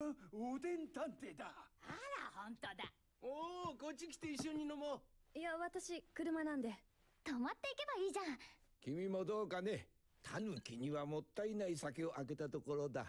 おでん探偵だあら本当だおおこっち来て一緒に飲もういや私車なんで泊まっていけばいいじゃん君もどうかねタヌキにはもったいない酒をあけたところだ